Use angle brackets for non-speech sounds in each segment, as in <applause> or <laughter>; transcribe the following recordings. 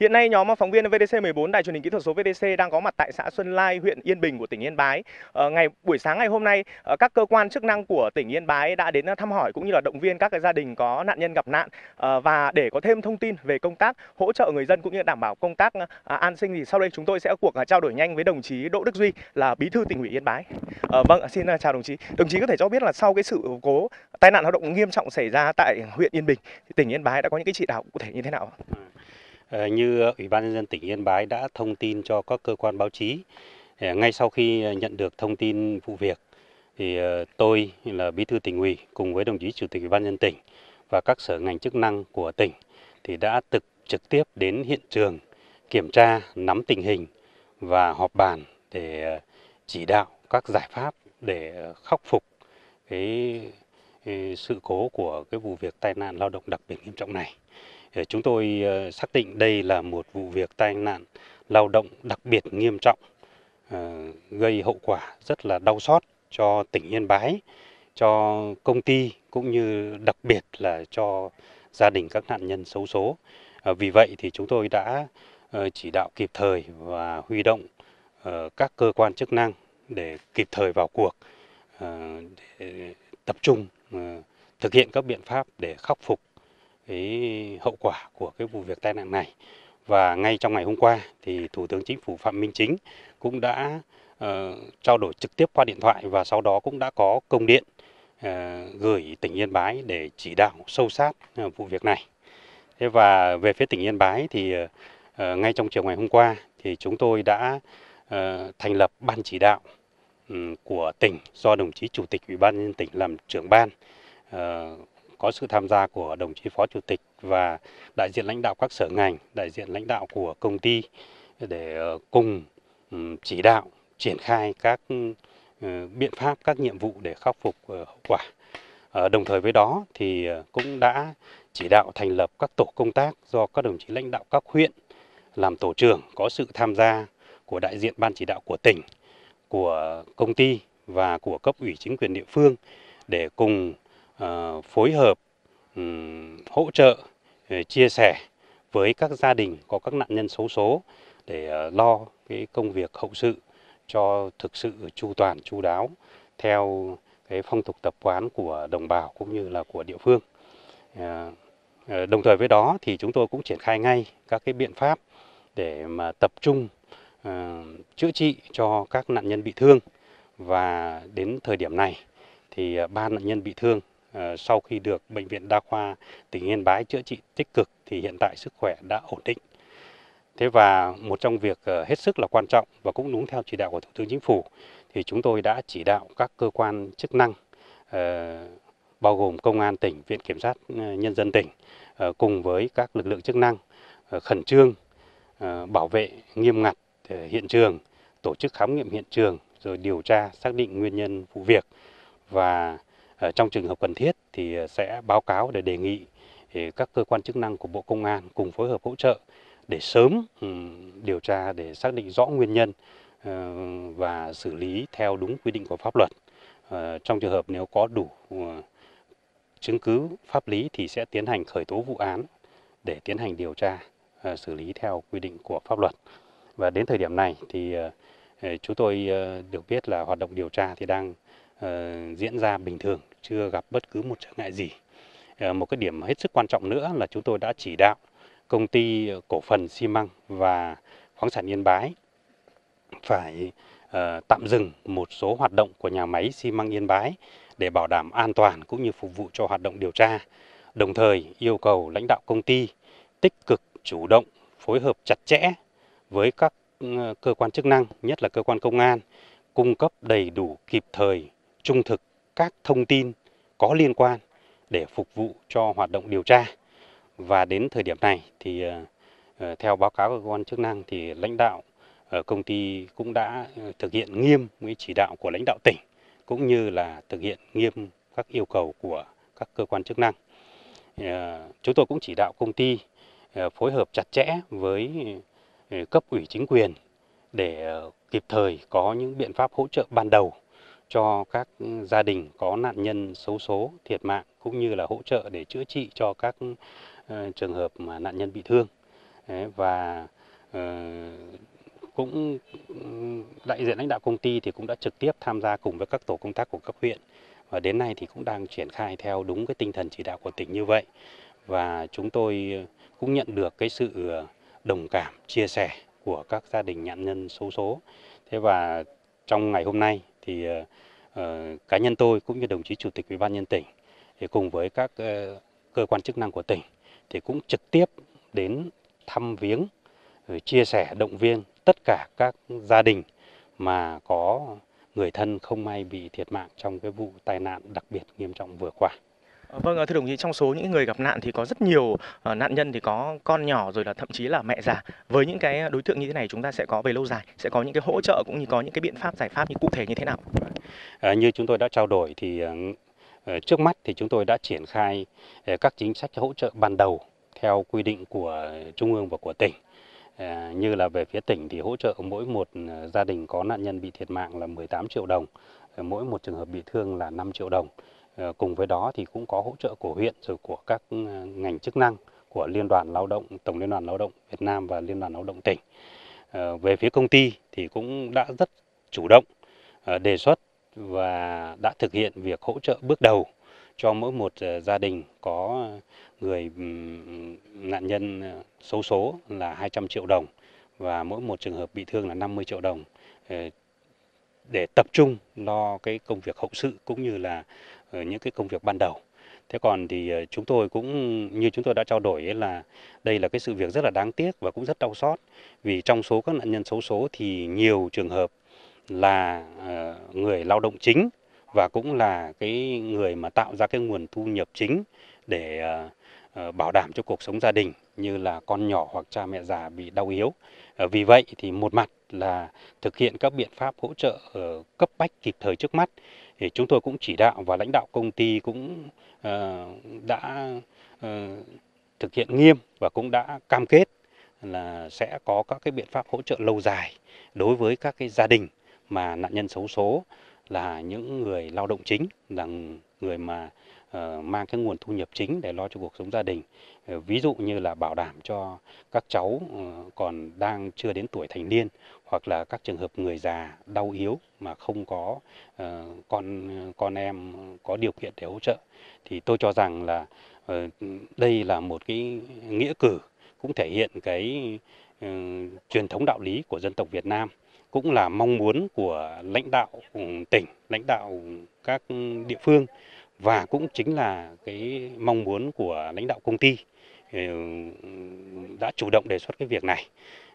Hiện nay nhóm phóng viên VTC 14 Đài truyền hình kỹ thuật số VTC đang có mặt tại xã Xuân Lai, huyện Yên Bình của tỉnh Yên Bái. Ờ, ngày buổi sáng ngày hôm nay, ờ, các cơ quan chức năng của tỉnh Yên Bái đã đến ờ, thăm hỏi cũng như là động viên các gia đình có nạn nhân gặp nạn và để có thêm thông tin về công tác hỗ trợ người dân cũng như đảm bảo công tác an sinh thì sau đây chúng tôi sẽ cuộc trao đổi nhanh với đồng chí Đỗ Đức Duy là bí thư tỉnh ủy Yên Bái. vâng, xin chào đồng chí. Đồng chí có thể cho biết là sau cái sự cố tai nạn lao động nghiêm trọng xảy ra tại huyện Yên Bình, tỉnh Yên Bái đã có những cái chỉ đạo cụ thể như thế nào? Ờ, như Ủy ban nhân dân tỉnh Yên Bái đã thông tin cho các cơ quan báo chí ờ, ngay sau khi nhận được thông tin vụ việc thì ờ, tôi là bí thư tỉnh ủy cùng với đồng chí chủ tịch ủy ban nhân tỉnh và các sở ngành chức năng của tỉnh thì đã trực trực tiếp đến hiện trường kiểm tra nắm tình hình và họp bàn để chỉ đạo các giải pháp để khắc phục cái sự cố của cái vụ việc tai nạn lao động đặc biệt nghiêm trọng này Ờ, chúng tôi ờ, xác định đây là một vụ việc tai nạn lao động đặc biệt nghiêm trọng ờ, gây hậu quả rất là đau xót cho tỉnh Yên Bái, cho công ty cũng như đặc biệt là cho gia đình các nạn nhân xấu số. Vì vậy thì chúng tôi đã chỉ đạo kịp thời và huy động các cơ quan chức năng để kịp thời vào cuộc để tập trung thực hiện các biện pháp để khắc phục cái hậu quả của cái vụ việc tai nạn này và ngay trong ngày hôm qua thì thủ tướng chính phủ phạm minh chính cũng đã uh, trao đổi trực tiếp qua điện thoại và sau đó cũng đã có công điện uh, gửi tỉnh yên bái để chỉ đạo sâu sát uh, vụ việc này thế và về phía tỉnh yên bái thì uh, ngay trong chiều ngày hôm qua thì chúng tôi đã uh, thành lập ban chỉ đạo um, của tỉnh do đồng chí chủ tịch ủy ban nhân tỉnh làm trưởng ban uh, có sự tham gia của đồng chí phó chủ tịch và đại diện lãnh đạo các sở ngành, đại diện lãnh đạo của công ty để ờ, cùng chỉ đạo triển khai các ờ, biện pháp, các nhiệm vụ để khắc phục ờ, hậu quả. Đồng thời với đó thì cũng đã chỉ đạo thành lập các tổ công tác do các đồng chí lãnh đạo các huyện làm tổ trưởng có sự tham gia của đại diện ban chỉ đạo của tỉnh, của công ty và của cấp ủy chính quyền địa phương để cùng Ờ, phối hợp hỗ trợ ờ, chia sẻ với các gia đình có các nạn nhân xấu số để ờ, lo cái công việc hậu sự cho thực sự chu toàn chu đáo theo cái phong tục tập quán của đồng bào cũng như là của địa phương đồng thời với đó thì chúng tôi cũng triển khai ngay các cái biện pháp để mà tập trung chữa trị cho các nạn nhân bị thương và đến thời điểm này thì ba nạn nhân bị thương Ờ, sau khi được bệnh viện đa khoa tỉnh Yên Bái chữa trị tích cực thì hiện tại sức khỏe đã ổn định. Thế và một trong việc ờ, hết sức là quan trọng và cũng đúng theo chỉ đạo của Thủ tướng Chính phủ thì chúng tôi đã chỉ đạo các cơ quan chức năng ờ, bao gồm công an tỉnh, viện kiểm sát nhân dân tỉnh cùng với các lực lượng chức năng khẩn trương bảo vệ nghiêm ngặt hiện trường, tổ chức khám nghiệm hiện trường rồi điều tra xác định nguyên nhân vụ việc và Ờ, trong trường hợp cần thiết thì ờ, sẽ báo cáo để đề nghị ờ, các cơ quan chức năng của Bộ Công an cùng phối hợp hỗ trợ để sớm điều tra để xác định rõ nguyên nhân và xử lý theo đúng quy định của pháp luật. Trong trường hợp nếu có đủ chứng cứ pháp lý thì sẽ tiến hành khởi tố vụ án để tiến hành điều tra xử lý theo quy định của pháp luật. Và đến thời điểm này thì chúng tôi được biết là hoạt động điều tra thì đang Ờ, diễn ra bình thường, chưa gặp bất cứ một trở ngại gì. Ờ, một cái điểm hết sức quan trọng nữa là chúng tôi đã chỉ đạo công ty cổ phần xi măng và khoáng sản Yên Bái phải ờ, tạm dừng một số hoạt động của nhà máy xi măng Yên Bái để bảo đảm an toàn cũng như phục vụ cho hoạt động điều tra. Đồng thời yêu cầu lãnh đạo công ty tích cực chủ động phối hợp chặt chẽ với các ừ, cơ quan chức năng, nhất là cơ quan công an, cung cấp đầy đủ kịp thời trung thực các thông tin có liên quan để phục vụ cho hoạt động điều tra. Và đến thời điểm này thì ờ, ờ, theo báo cáo của cơ quan chức năng thì lãnh đạo ờ, công ty cũng đã thực hiện nghiêm cái chỉ đạo của lãnh đạo tỉnh cũng như là thực hiện nghiêm các yêu cầu của các cơ quan chức năng. Chúng tôi cũng chỉ đạo công ty phối hợp chặt chẽ với cấp ủy chính quyền để kịp thời có những biện pháp hỗ trợ ban đầu cho các gia đình có nạn nhân xấu số thiệt mạng cũng như là hỗ trợ để chữa trị cho các ờ, trường hợp mà nạn nhân bị thương và ờ, cũng ừ, đại diện lãnh đạo công ty thì cũng đã trực tiếp tham gia cùng với các tổ công tác của các huyện và đến nay thì cũng đang triển khai theo đúng cái tinh thần chỉ đạo của tỉnh như vậy và chúng tôi cũng nhận được cái sự ờ, đồng cảm chia sẻ của các gia đình nạn nhân xấu số thế và trong ngày hôm nay thì ờ, ờ, cá nhân tôi cũng như đồng chí chủ tịch ủy ban nhân tỉnh thì cùng với các ờ, cơ quan chức năng của tỉnh thì cũng trực tiếp đến thăm viếng chia sẻ động viên tất cả các gia đình mà có người thân không may bị thiệt mạng trong cái vụ tai nạn đặc biệt nghiêm trọng vừa qua Vâng, ờ, thưa đồng chí, trong số những người gặp nạn thì có rất nhiều ờ, nạn nhân thì có con nhỏ rồi là thậm chí là mẹ già. Với những cái đối tượng như thế này chúng ta sẽ có về lâu dài, sẽ có những cái hỗ trợ cũng như có những cái biện pháp giải pháp như cụ thể như thế nào? À, như chúng tôi đã trao đổi thì trước mắt thì chúng tôi đã triển khai các chính sách hỗ trợ ban đầu theo quy định của trung ương và của tỉnh. À, như là về phía tỉnh thì hỗ trợ mỗi một gia đình có nạn nhân bị thiệt mạng là 18 triệu đồng, mỗi một trường hợp bị thương là 5 triệu đồng. Ờ, cùng với đó thì cũng có hỗ trợ của huyện rồi của các ừ, ngành chức năng của Liên đoàn Lao động, Tổng Liên đoàn Lao động Việt Nam và Liên đoàn Lao động tỉnh. Ờ, về phía công ty thì cũng đã rất chủ động ờ, đề xuất và đã thực hiện việc hỗ trợ bước đầu cho mỗi một gia đình có người ừ, nạn nhân xấu số là 200 triệu đồng và mỗi một trường hợp bị thương là 50 triệu đồng để tập trung lo cái công việc hậu sự cũng như là những cái công việc ban đầu thế còn thì ờ, chúng tôi cũng như chúng tôi đã trao đổi là đây là cái sự việc rất là đáng tiếc và cũng rất đau xót vì trong số các nạn nhân xấu số thì nhiều trường hợp là ờ, người lao động chính và cũng là cái người mà tạo ra cái nguồn thu nhập chính để ờ, bảo đảm cho cuộc sống gia đình như là con nhỏ hoặc cha mẹ già bị đau yếu. Vì vậy thì một mặt là thực hiện các biện pháp hỗ trợ ờ, cấp bách kịp thời trước mắt. Thì chúng tôi cũng chỉ đạo và lãnh đạo công ty cũng ờ, đã ờ, thực hiện nghiêm và cũng đã cam kết là sẽ có các cái biện pháp hỗ trợ lâu dài đối với các cái gia đình mà nạn nhân xấu số là những người lao động chính là người mà Ờ, mang cái nguồn thu nhập chính để lo cho cuộc sống gia đình ờ, ví dụ như là bảo đảm cho các cháu ờ, còn đang chưa đến tuổi thành niên hoặc là các trường hợp người già đau yếu mà không có con con em có điều kiện để hỗ trợ thì tôi cho rằng là đây là một cái nghĩa cử cũng thể hiện cái truyền thống đạo lý của dân tộc Việt Nam cũng là mong muốn của lãnh đạo ừ, tỉnh lãnh đạo các địa phương và cũng chính là cái mong muốn của lãnh đạo công ty ừ, đã chủ động đề xuất cái việc này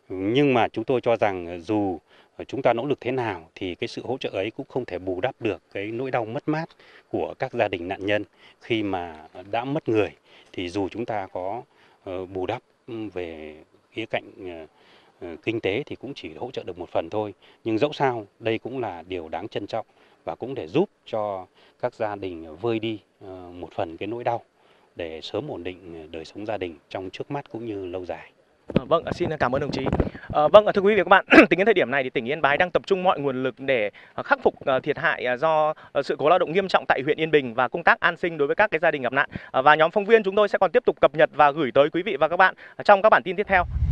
nhưng mà chúng tôi cho rằng dù chúng ta nỗ lực thế nào thì cái sự hỗ trợ ấy cũng không thể bù đắp được cái nỗi đau mất mát của các gia đình nạn nhân khi mà đã mất người thì dù chúng ta có ờ, bù đắp về khía cạnh ờ, kinh tế thì cũng chỉ hỗ trợ được một phần thôi nhưng dẫu sao đây cũng là điều đáng trân trọng và cũng để giúp cho các gia đình vơi đi ờ, một phần cái nỗi đau để sớm ổn định đời sống gia đình trong trước mắt cũng như lâu dài. Ờ, vâng, xin cảm ơn đồng chí. À, vâng, thưa quý vị và các bạn, <clears throat> tính đến thời điểm này thì tỉnh Yên Bái đang tập trung mọi nguồn lực để khắc phục thiệt hại do sự cố lao động nghiêm trọng tại huyện Yên Bình và công tác an sinh đối với các cái gia đình gặp nạn. Và nhóm phóng viên chúng tôi sẽ còn tiếp tục cập nhật và gửi tới quý vị và các bạn trong các bản tin tiếp theo.